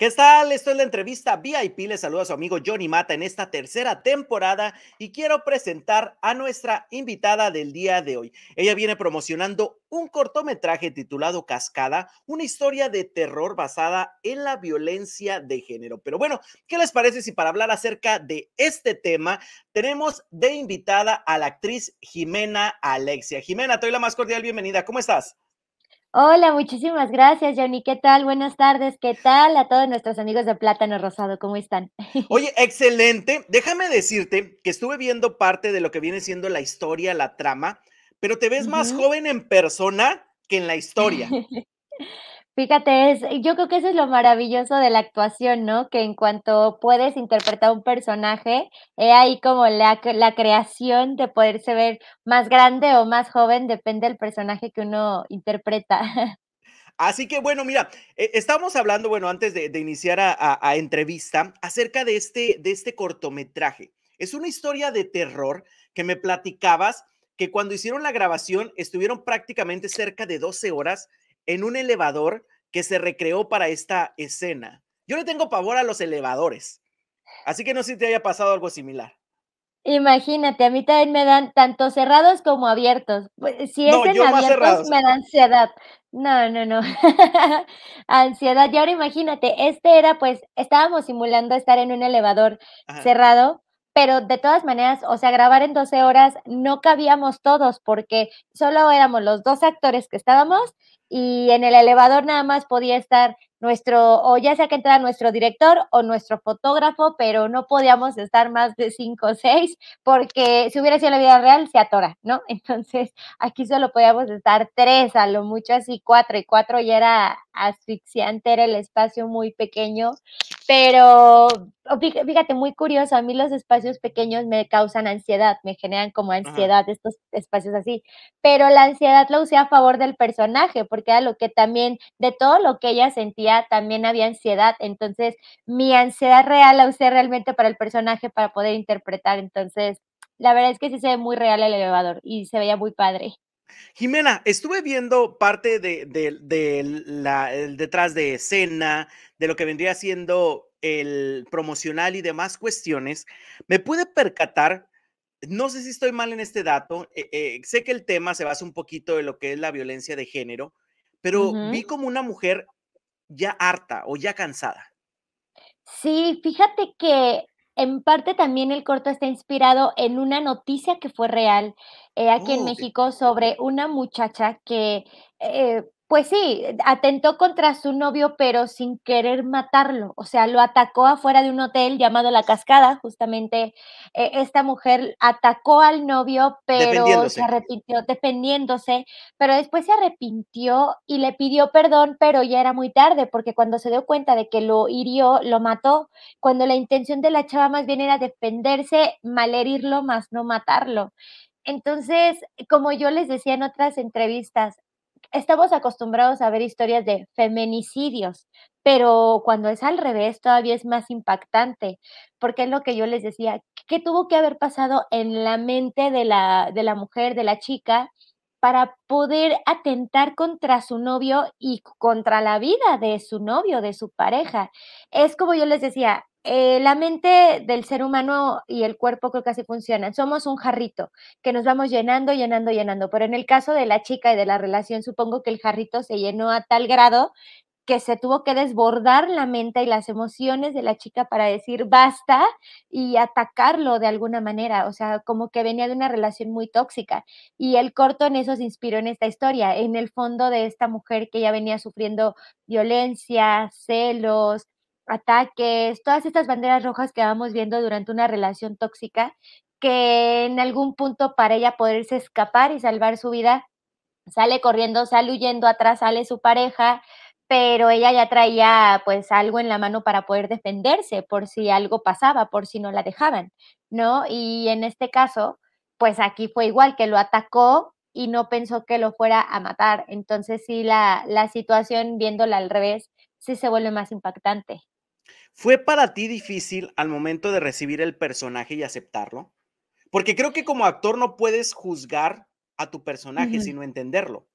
¿Qué tal? Esto es la entrevista VIP. Les saluda a su amigo Johnny Mata en esta tercera temporada y quiero presentar a nuestra invitada del día de hoy. Ella viene promocionando un cortometraje titulado Cascada, una historia de terror basada en la violencia de género. Pero bueno, ¿qué les parece si para hablar acerca de este tema tenemos de invitada a la actriz Jimena Alexia? Jimena, te doy la más cordial bienvenida. ¿Cómo estás? Hola, muchísimas gracias, Johnny. ¿Qué tal? Buenas tardes. ¿Qué tal a todos nuestros amigos de Plátano Rosado? ¿Cómo están? Oye, excelente. Déjame decirte que estuve viendo parte de lo que viene siendo la historia, la trama, pero te ves más joven en persona que en la historia. Fíjate, yo creo que eso es lo maravilloso de la actuación, ¿no? Que en cuanto puedes interpretar un personaje, eh, ahí como la, la, creación de poderse ver más grande o más joven, depende del personaje que uno interpreta. Así que bueno, mira, eh, estábamos estamos hablando, bueno, antes de, de iniciar a, a, entrevista, acerca de este, de este cortometraje. Es una historia de terror que me platicabas que cuando hicieron la grabación estuvieron prácticamente cerca de 12 horas en un elevador que se recreó para esta escena. Yo le tengo pavor a los elevadores, así que no sé si te haya pasado algo similar. Imagínate, a mí también me dan tanto cerrados como abiertos. Pues, si es no, en abiertos, me da ansiedad. No, no, no. ansiedad. Y ahora imagínate, este era pues, estábamos simulando estar en un elevador cerrado pero de todas maneras, o sea, grabar en 12 horas no cabíamos todos porque solo éramos los dos actores que estábamos y en el elevador nada más podía estar nuestro, o ya sea que entrara nuestro director o nuestro fotógrafo, pero no podíamos estar más de cinco o seis, porque si hubiera sido la vida real, se atora, ¿no? Entonces, aquí solo podíamos estar tres, a lo mucho así cuatro, y cuatro ya era asfixiante, era el espacio muy pequeño. Pero oh, fíjate, muy curioso, a mí los espacios pequeños me causan ansiedad, me generan como ansiedad estos espacios así, pero la ansiedad la usé a favor del personaje, porque era lo que también, de todo lo que ella sentía, también había ansiedad, entonces mi ansiedad real la usé realmente para el personaje, para poder interpretar, entonces la verdad es que sí se ve muy real el elevador y se veía muy padre. Jimena, estuve viendo parte de, detrás de escena, de lo que vendría siendo el promocional y demás cuestiones. Me pude percatar, no sé si estoy mal en este dato, eh, eh, sé que el tema se basa un poquito en lo que es la violencia de género, pero vi como una mujer ya harta o ya cansada. Sí, fíjate que en parte también el corto está inspirado en una noticia que fue real eh, aquí en oh, México sobre una muchacha que eh, pues sí, eh, atentó contra su novio, pero sin querer matarlo. O sea, lo atacó afuera de un hotel llamado La Cascada. Justamente eh, esta mujer atacó al novio, pero se arrepintió, defendiéndose. pero después se arrepintió y le pidió perdón, pero ya era muy tarde, porque cuando se dio cuenta de que lo hirió, lo mató, cuando la intención de la chava más bien era defenderse, malherirlo, más no matarlo. Entonces, como yo les decía en otras entrevistas, estamos acostumbrados a ver historias de feminicidios, pero cuando es al revés todavía es más impactante, porque es lo que yo les decía, ¿qué tuvo que haber pasado en la mente de la, de la mujer, de la chica, para poder atentar contra su novio y contra la vida de su novio, de su pareja? Es como yo les decía, eh, la mente del ser humano y el cuerpo creo que así funcionan. Somos un jarrito que nos vamos llenando, llenando, llenando. Pero en el caso de la chica y de la relación, supongo que el jarrito se llenó a tal grado que se tuvo que desbordar la mente y las emociones de la chica para decir basta y atacarlo de alguna manera, o sea, como que venía de una relación muy tóxica. Y el corto en eso se inspiró en esta historia, en el fondo de esta mujer que ya venía sufriendo violencia, celos, ataques, todas estas banderas rojas que vamos viendo durante una relación tóxica, que en algún punto para ella poderse escapar y salvar su vida, sale corriendo, sale huyendo, atrás sale su pareja, pero ella ya traía pues algo en la mano para poder defenderse por si algo pasaba, por si no la dejaban, ¿no? Y en este caso, pues aquí fue igual, que lo atacó y no pensó que lo fuera a matar. Entonces sí, la, la situación viéndola al revés, sí se vuelve más impactante. ¿Fue para ti difícil al momento de recibir el personaje y aceptarlo? Porque creo que como actor no puedes juzgar a tu personaje, sino entenderlo.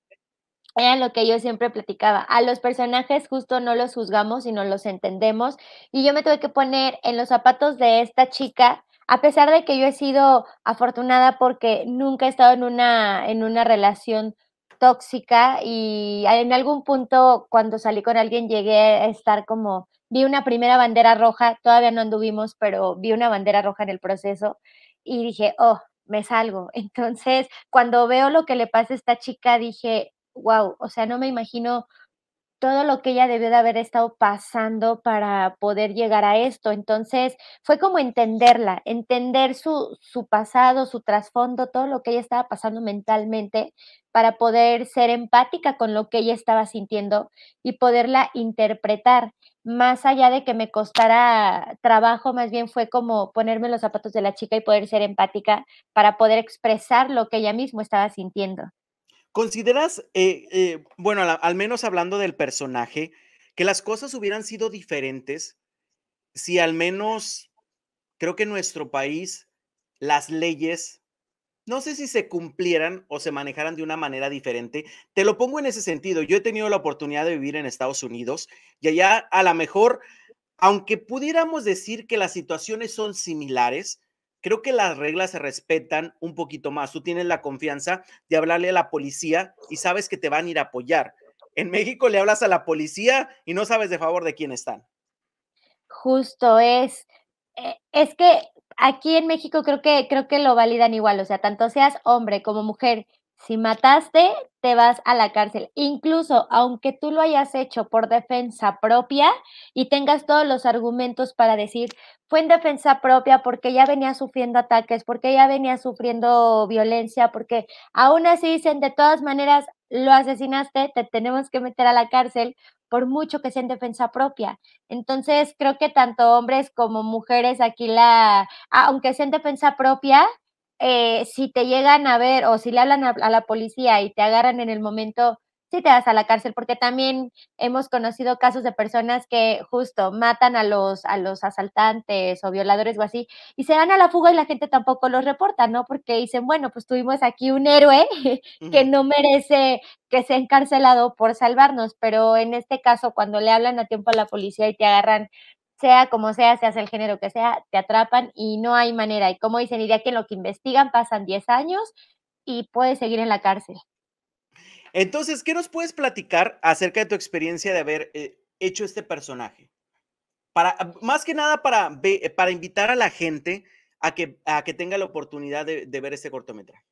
Era lo que yo siempre platicaba. A los personajes justo no los juzgamos sino los entendemos. Y yo me tuve que poner en los zapatos de esta chica, a pesar de que yo he sido afortunada porque nunca he estado en una, en una relación tóxica y en algún punto cuando salí con alguien llegué a estar como vi una primera bandera roja, todavía no anduvimos, pero vi una bandera roja en el proceso y dije, oh, me salgo. Entonces, cuando veo lo que le pasa a esta chica, dije, wow, o sea, no me imagino todo lo que ella debió de haber estado pasando para poder llegar a esto. Entonces, fue como entenderla, entender su, su pasado, su trasfondo, todo lo que ella estaba pasando mentalmente para poder ser empática con lo que ella estaba sintiendo y poderla interpretar más allá de que me costara trabajo, más bien fue como ponerme los zapatos de la chica y poder ser empática para poder expresar lo que ella misma estaba sintiendo. ¿Consideras, eh, eh, bueno, al, menos hablando del personaje, que las cosas hubieran sido diferentes si al menos, creo que en nuestro país, las leyes no sé si se cumplieran o se manejaran de una manera diferente. Te lo pongo en ese sentido. Yo he tenido la oportunidad de vivir en Estados Unidos y allá a lo mejor, aunque pudiéramos decir que las situaciones son similares, creo que las reglas se respetan un poquito más. Tú tienes la confianza de hablarle a la policía y sabes que te van a ir a apoyar. En México le hablas a la policía y no sabes de favor de quién están. Justo es. E, es que aquí en México creo que, creo que lo validan igual, o sea, tanto seas hombre como mujer, si mataste, te vas a la cárcel. Incluso aunque tú lo hayas hecho por defensa propia y tengas todos los argumentos para decir, fue en defensa propia porque ya venía sufriendo ataques, porque ya venía sufriendo violencia, porque aún así dicen, de todas maneras, lo asesinaste, te tenemos que meter a la cárcel por mucho que sea en defensa propia. Entonces, creo que tanto hombres como mujeres aquí la, aunque sea en defensa propia, eh, si te llegan a ver o si le hablan a, la policía y te agarran en el momento y te vas a la cárcel, porque también hemos conocido casos de personas que justo matan a los, a los asaltantes o violadores o así, y se dan a la fuga y la gente tampoco los reporta, ¿no? Porque dicen, bueno, pues tuvimos aquí un héroe que no merece que sea encarcelado por salvarnos, pero en este caso, cuando le hablan a tiempo a la policía y te agarran sea como sea, seas el género que sea, te atrapan y no hay manera. Y como dicen, y que en lo que investigan pasan 10 años y puedes seguir en la cárcel. Entonces, ¿qué nos puedes platicar acerca de tu experiencia de haber eh, hecho este personaje? Para, ah, más que nada para, eh, para invitar a la gente a que, que tenga la oportunidad de, ver este cortometraje.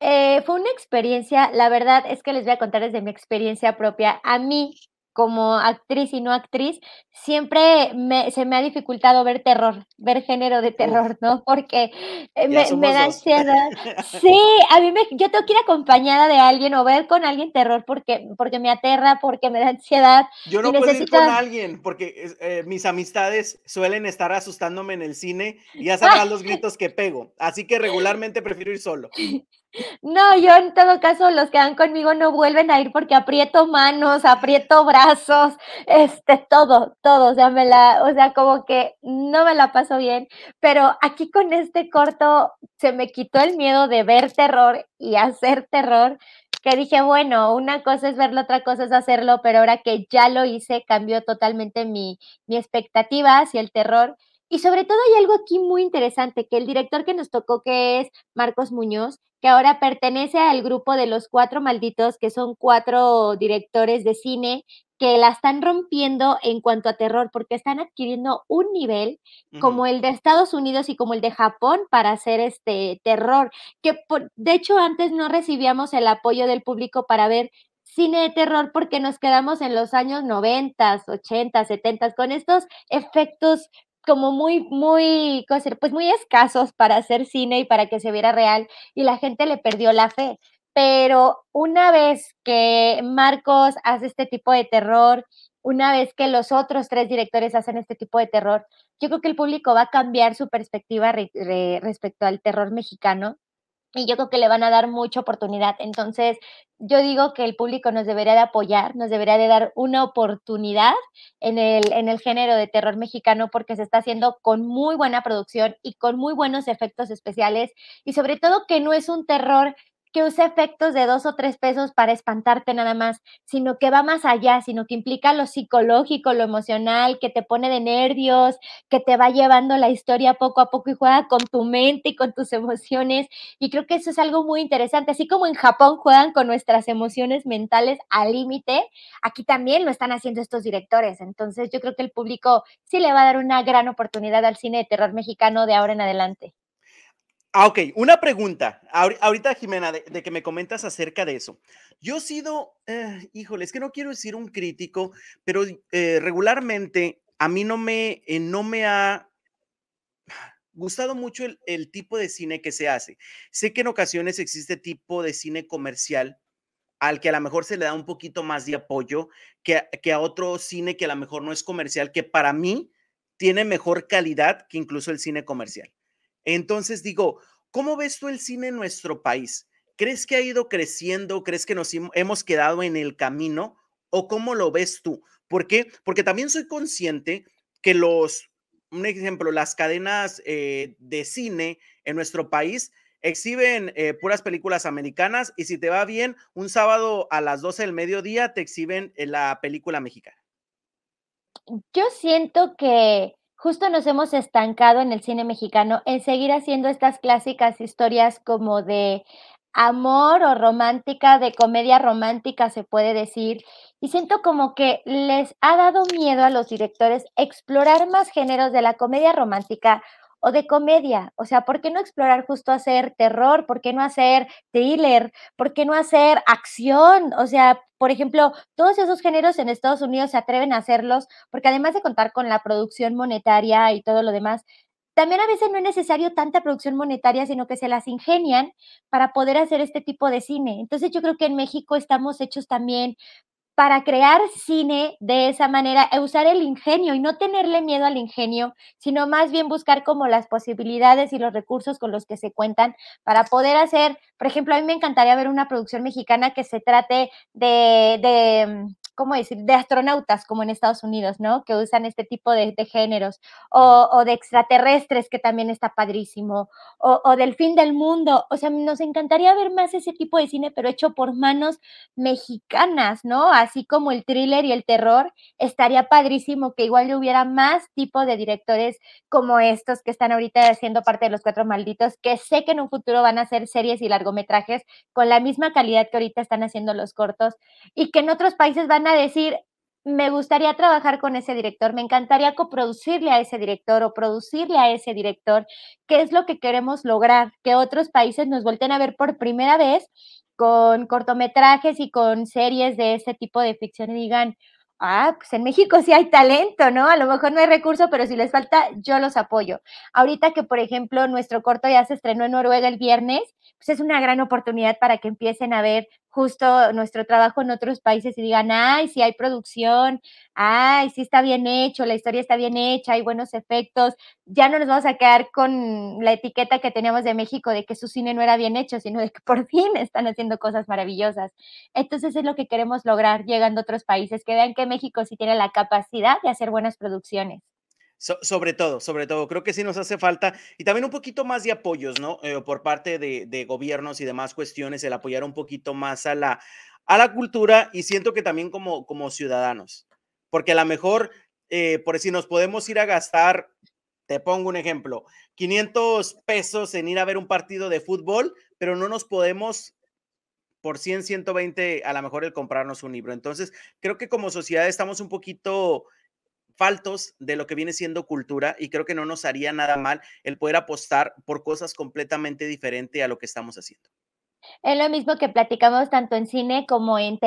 Eh, fue una experiencia, la verdad es que les voy a contar desde mi experiencia propia. A mí como actriz y no actriz, siempre me, se me ha dificultado ver terror, ver género de terror, ¿no? Porque eh, me, da ansiedad. Sí, a mí yo tengo que ir acompañada de alguien o ver con alguien terror porque, porque me aterra, porque me da ansiedad. Yo no puedo ir con alguien porque eh, mis amistades suelen estar asustándome en el cine y ya sabrán los gritos que pego. Así que regularmente prefiero ir solo. No, yo en todo caso, los que van conmigo no vuelven a ir porque aprieto manos, aprieto brazos, este, todo, todo, o sea, me la, o sea, como que no me la paso bien, pero aquí con este corto se me quitó el miedo de ver terror y hacer terror, que dije, bueno, una cosa es verlo, otra cosa es hacerlo, pero ahora que ya lo hice, cambió totalmente mi, mi expectativa hacia el terror y sobre todo hay algo aquí muy interesante, que el director que nos tocó, que es Marcos Muñoz, que ahora pertenece al grupo de los cuatro malditos, que son cuatro directores de cine que la están rompiendo en cuanto a terror, porque están adquiriendo un nivel como el de Estados Unidos y como el de Japón para hacer este terror, que de hecho antes no recibíamos el apoyo del público para ver cine de terror porque nos quedamos en los años 90, 80, 70 con estos efectos como muy, muy, pues muy escasos para hacer cine y para que se viera real y la gente le perdió la fe. Pero una vez que Marcos hace este tipo de terror, una vez que los otros tres directores hacen este tipo de terror, yo creo que el público va a cambiar su perspectiva respecto al terror mexicano y yo creo que le van a dar mucha oportunidad. Entonces, yo digo que el público nos debería de apoyar, nos debería de dar una oportunidad en el, en el género de terror mexicano porque se está haciendo con muy buena producción y con muy buenos efectos especiales y sobre todo que no es un terror que use efectos de dos o tres pesos para espantarte nada más, sino que va más allá, sino que implica lo psicológico, lo emocional, que te pone de nervios, que te va llevando la historia poco a poco y juega con tu mente y con tus emociones. Y creo que eso es algo muy interesante. Así como en Japón juegan con nuestras emociones mentales al límite, aquí también lo están haciendo estos directores. Entonces yo creo que el público sí le va a dar una gran oportunidad al cine de terror mexicano de ahora en adelante. Ah, una pregunta. Ahorita, Jimena, de, que me comentas acerca de eso. Yo he sido, eh, híjole, es que no quiero decir un crítico, pero eh, regularmente a mí no me, eh, no me ha gustado mucho el, tipo de cine que se hace. Sé que en ocasiones existe tipo de cine comercial al que a lo mejor se le da un poquito más de apoyo que, que a otro cine que a lo mejor no es comercial, que para mí tiene mejor calidad que incluso el cine comercial. Entonces digo, ¿cómo ves tú el cine en nuestro país? ¿Crees que ha ido creciendo? ¿Crees que nos hemos quedado en el camino? ¿O cómo lo ves tú? ¿Por qué? Porque también soy consciente que los, un ejemplo, las cadenas eh, de cine en nuestro país exhiben eh, puras películas americanas y si te va bien, un sábado a las 12 del mediodía te exhiben eh, la película mexicana. Yo siento que justo nos hemos estancado en el cine mexicano en seguir haciendo estas clásicas historias como de amor o romántica, de comedia romántica se puede decir, y siento como que les ha dado miedo a los directores explorar más géneros de la comedia romántica o de comedia. O sea, ¿por qué no explorar justo hacer terror? ¿Por qué no hacer thriller? ¿Por qué no hacer acción? O sea, por ejemplo, todos esos géneros en Estados Unidos se atreven a hacerlos porque además de contar con la producción monetaria y todo lo demás, también a veces no es necesario tanta producción monetaria, sino que se las ingenian para poder hacer este tipo de cine. Entonces yo creo que en México estamos hechos también para crear cine de esa manera, e usar el ingenio y no tenerle miedo al ingenio, sino más bien buscar como las posibilidades y los recursos con los que se cuentan para poder hacer, por ejemplo, a mí me encantaría ver una producción mexicana que se trate de, de mm, ¿cómo decir?, de astronautas como en Estados Unidos, ¿no? Que usan este tipo de, géneros, o, de extraterrestres, que también está padrísimo, o, del fin del mundo. O sea, nos encantaría ver más ese tipo de cine, pero hecho por manos mexicanas, ¿no? Así como el thriller y el terror, estaría padrísimo que igual hubiera más tipo de directores como estos que están ahorita haciendo parte de los Cuatro Malditos, que sé que en un futuro van a hacer series y largometrajes con la misma calidad que ahorita están haciendo los cortos y que en otros países van a decir, me gustaría trabajar con ese director, me encantaría coproducirle a ese director o producirle a ese director, qué es lo que queremos lograr, que otros países nos vuelten a ver por primera vez con cortometrajes y con series de ese tipo de ficción y digan, ah, pues en México sí hay talento, ¿no? A lo mejor no hay recurso, pero si les falta, yo los apoyo. Ahorita que, por ejemplo, nuestro corto ya se estrenó en Noruega el viernes, pues es una gran oportunidad para que empiecen a ver justo nuestro trabajo en otros países y digan, ay, si sí hay producción, ay, si sí está bien hecho, la historia está bien hecha, hay buenos efectos, ya no nos vamos a quedar con la etiqueta que teníamos de México de que su cine no era bien hecho, sino de que por fin están haciendo cosas maravillosas. Entonces es lo que queremos lograr llegando a otros países, que vean que México sí tiene la capacidad de hacer buenas producciones sobre todo, sobre todo, creo que sí nos hace falta y también un poquito más de apoyos, ¿no? Eh, por parte de, gobiernos y demás cuestiones, el apoyar un poquito más a la, a la cultura y siento que también como, como ciudadanos, porque a lo mejor, eh, por si nos podemos ir a gastar, te pongo un ejemplo, 500 pesos en ir a ver un partido de fútbol, pero no nos podemos por 100, 120, a lo mejor el comprarnos un libro. Entonces, creo que como sociedad estamos un poquito faltos de lo que viene siendo cultura y creo que no nos haría nada mal el poder apostar por cosas completamente diferentes a lo que estamos haciendo. Es lo mismo que platicamos tanto en cine como en,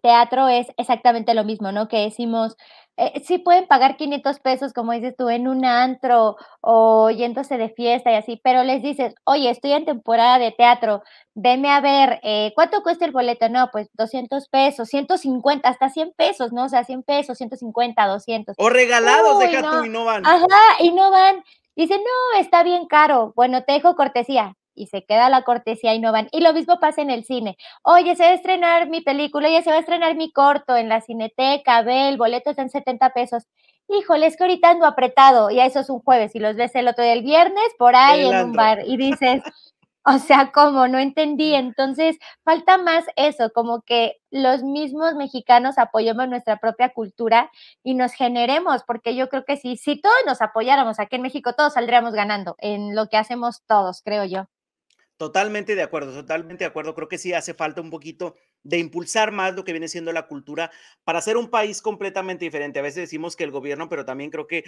teatro, es exactamente lo mismo, ¿no? Que decimos, eh, sí pueden pagar 500 pesos, como dices tú, en un antro o yéndose de fiesta y así, pero les dices, oye, estoy en temporada de teatro, venme a ver, eh, ¿cuánto cuesta el boleto? No, pues 200 pesos, 150, hasta 100 pesos, ¿no? O sea, 100 pesos, 150, 200. O regalados, de deja tú y no van. Ajá, y no van. Dice, no, está bien caro. Bueno, te dejo cortesía y se queda la cortesía y no van. Y lo mismo pasa en el cine. Oye, se va a estrenar mi película, ya se va a estrenar mi corto en la cineteca, ve, el boleto está en 70 pesos. Híjole, es que ahorita ando apretado, ya eso es un jueves, y los ves el otro día el viernes por ahí en un bar y dices, o sea, como no entendí. Entonces, falta más eso, como que los mismos mexicanos apoyemos nuestra propia cultura y nos generemos, porque yo creo que sí si todos nos apoyáramos aquí en México, todos saldríamos ganando en lo que hacemos todos, creo yo. Totalmente de acuerdo, totalmente de acuerdo. Creo que sí hace falta un poquito de impulsar más lo que viene siendo la cultura para ser un país completamente diferente. A veces decimos que el gobierno, pero también creo que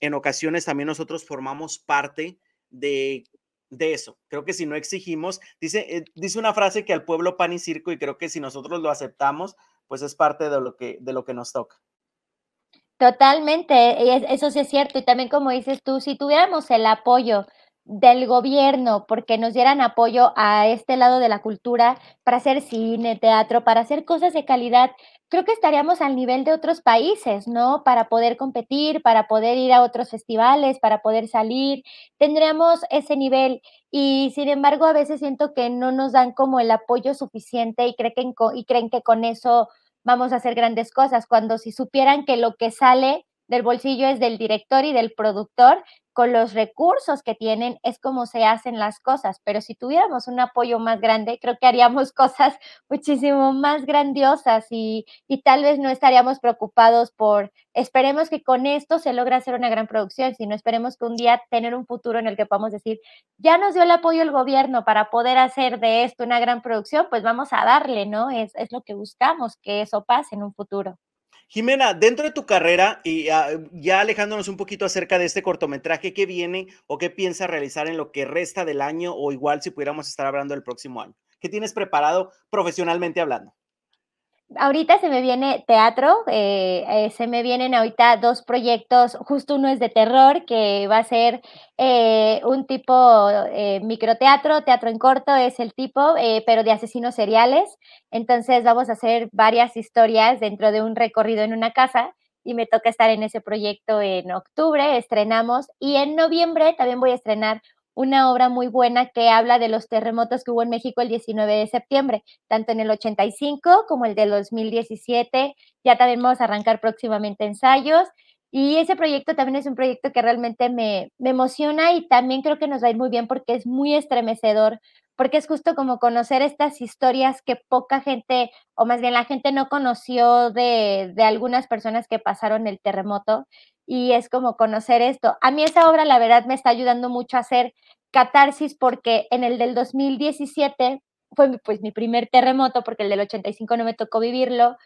en ocasiones también nosotros formamos parte de, de eso. Creo que si no exigimos, dice, eh, dice una frase que al pueblo pan y circo y creo que si nosotros lo aceptamos, pues es parte de lo que, de lo que nos toca. Totalmente, eh, eso sí es cierto. Y también como dices tú, si tuviéramos el apoyo del gobierno porque nos dieran apoyo a este lado de la cultura para hacer cine, teatro, para hacer cosas de calidad, creo que estaríamos al nivel de otros países, ¿no? Para poder competir, para poder ir a otros festivales, para poder salir, tendríamos ese nivel y sin embargo a veces siento que no nos dan como el apoyo suficiente y creen que, y creen que con eso vamos a hacer grandes cosas, cuando si supieran que lo que sale del bolsillo es del director y del productor, con los recursos que tienen es como se hacen las cosas, pero si tuviéramos un apoyo más grande, creo que haríamos cosas muchísimo más grandiosas y, tal vez no estaríamos preocupados por, esperemos que con esto se logre hacer una gran producción, sino esperemos que un día tener un futuro en el que podamos decir, ya nos dio el apoyo el gobierno para poder hacer de esto una gran producción, pues vamos a darle, ¿no? es lo que buscamos, que eso pase en un futuro. Jimena, dentro de tu carrera, y ah, ya alejándonos un poquito acerca de este cortometraje, ¿qué viene o qué piensas realizar en lo que resta del año o igual si pudiéramos estar hablando del próximo año? ¿Qué tienes preparado profesionalmente hablando? ahorita se me viene teatro, eh, eh, se me vienen ahorita dos proyectos, justo uno es de terror, que va a ser eh, un tipo microteatro, teatro en corto es el tipo, pero de asesinos seriales. Entonces vamos a hacer varias historias dentro de un recorrido en una casa y me toca estar en ese proyecto en octubre, estrenamos y en noviembre también voy a estrenar una obra muy buena que habla de los terremotos que hubo en México el 19 de septiembre, tanto en el 85 como el de 2017. Ya también vamos a arrancar próximamente ensayos. Y ese proyecto también es un proyecto que realmente me, emociona y también creo que nos va a ir muy bien porque es muy estremecedor, porque es justo como conocer estas historias que poca gente, o más bien la gente no conoció de, de algunas personas que pasaron el terremoto y es como conocer esto. A mí esa obra, la verdad, me está ayudando mucho a hacer catarsis porque en el del 2017 fue pues mi primer terremoto porque el del 85 no me tocó vivirlo,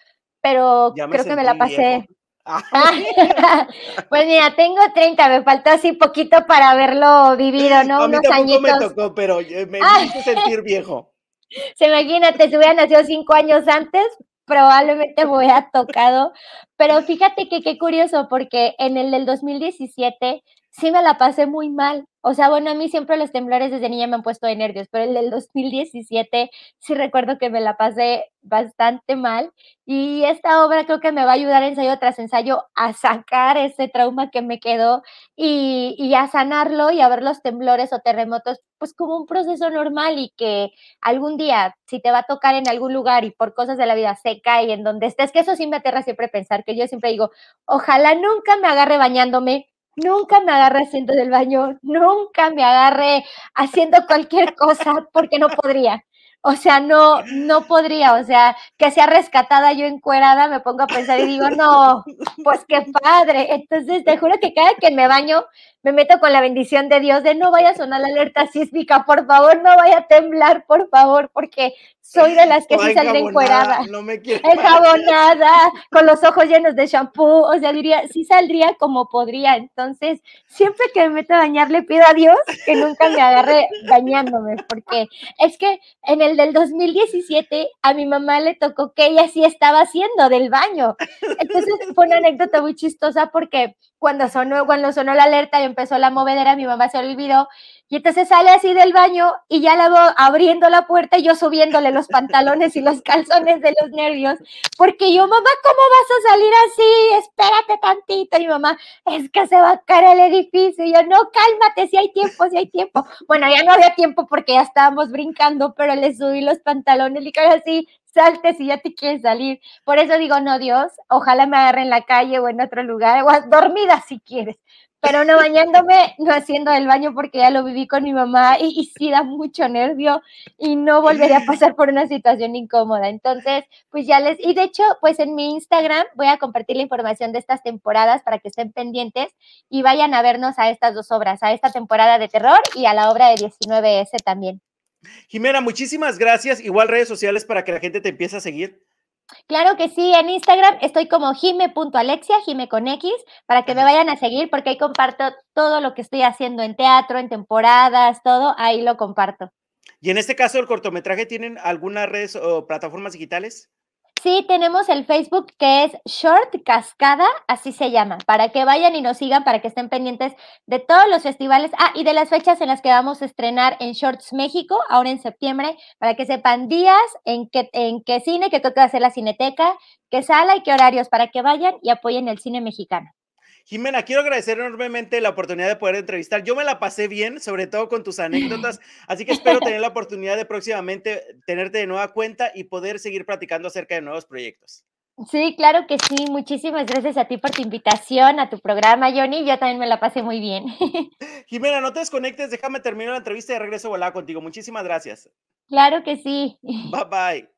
pero creo que me la pasé. Ah. pues mira, tengo 30, me faltó así poquito para haberlo vivido, ¿no? A mí Unos me tocó, pero eh, me hice sentir viejo. Se imagínate, si hubiera nacido cinco años antes, probablemente me a tocado, pero fíjate que qué curioso, porque en el del 2017 sí me la pasé muy mal. O sea, bueno, a mí siempre los temblores desde niña me han puesto de nervios, pero el del 2017 sí recuerdo que me la pasé bastante mal. Y esta obra creo que me va a ayudar ensayo tras ensayo a sacar ese trauma que me quedó y, a sanarlo y a ver los temblores o terremotos, pues como un proceso normal y que algún día, si te va a tocar en algún lugar y por cosas de la vida seca y en donde estés, que eso sí me aterra siempre pensar, que yo siempre digo, ojalá nunca me agarre bañándome nunca me agarré haciendo del baño, nunca me agarré haciendo cualquier cosa porque no podría. O sea, no, no podría, o sea, que sea rescatada yo encuerada, me pongo a pensar y digo, no, pues qué padre. Entonces, te juro que cada que me baño, me meto con la bendición de Dios de no vaya a sonar la alerta sísmica, por favor, no vaya a temblar, por favor, porque soy de las que sí saldré encuerada. No me con los ojos llenos de champú, O sea, diría, sí saldría como podría. Entonces, siempre que me meto a bañar, le pido a Dios que nunca me agarre bañándome. Porque es que en el del 2017, a mi mamá le tocó que ella sí estaba haciendo del baño. Entonces, fue una anécdota muy chistosa porque cuando sonó, cuando sonó la alerta y empezó la movedera, mi mamá se olvidó. Y entonces sale así del baño y ya la veo abriendo la puerta y yo subiéndole los pantalones y los calzones de los nervios. Porque yo, mamá, ¿cómo vas a salir así? Espérate tantito. Y mi mamá, es que se va a caer el edificio. Y yo, no, cálmate, si hay tiempo, si hay tiempo. Bueno, ya no había tiempo porque ya estábamos brincando, pero le subí los pantalones y cara así, saltes y ya te quieres salir. Por eso digo, no, Dios, ojalá me agarre en la calle o en otro lugar, o dormida si quieres, pero no bañándome, no haciendo el baño porque ya lo viví con mi mamá y, y, sí da mucho nervio y no volveré a pasar por una situación incómoda. Entonces, pues ya les, y de hecho, pues en mi Instagram voy a compartir la información de estas temporadas para que estén pendientes y vayan a vernos a estas dos obras, a esta temporada de terror y a la obra de 19S también. Jimena, muchísimas gracias. Igual redes sociales para que la gente te empiece a seguir. Claro que sí, en Instagram estoy como jime.alexia, jime con X, para que me vayan a seguir porque ahí comparto todo lo que estoy haciendo en teatro, en temporadas, todo, ahí lo comparto. Y en este caso, ¿el cortometraje tienen algunas redes o plataformas digitales? Sí, tenemos el Facebook que es Short Cascada, así se llama, para que vayan y nos sigan, para que estén pendientes de todos los festivales. Ah, y de las fechas en las que vamos a estrenar en Shorts México, ahora en septiembre, para que sepan días, en qué, en qué cine, qué toca hacer la cineteca, qué sala y qué horarios, para que vayan y apoyen el cine mexicano. Jimena, quiero agradecer enormemente la oportunidad de poder entrevistar. Yo me la pasé bien, sobre todo con tus anécdotas, así que espero tener la oportunidad de próximamente tenerte de nueva cuenta y poder seguir platicando acerca de nuevos proyectos. Sí, claro que sí. Muchísimas gracias a ti por tu invitación a tu programa, Johnny. Yo también me la pasé muy bien. Jimena, no te desconectes, déjame terminar la entrevista y de regreso volar contigo. Muchísimas gracias. Claro que sí. Bye bye.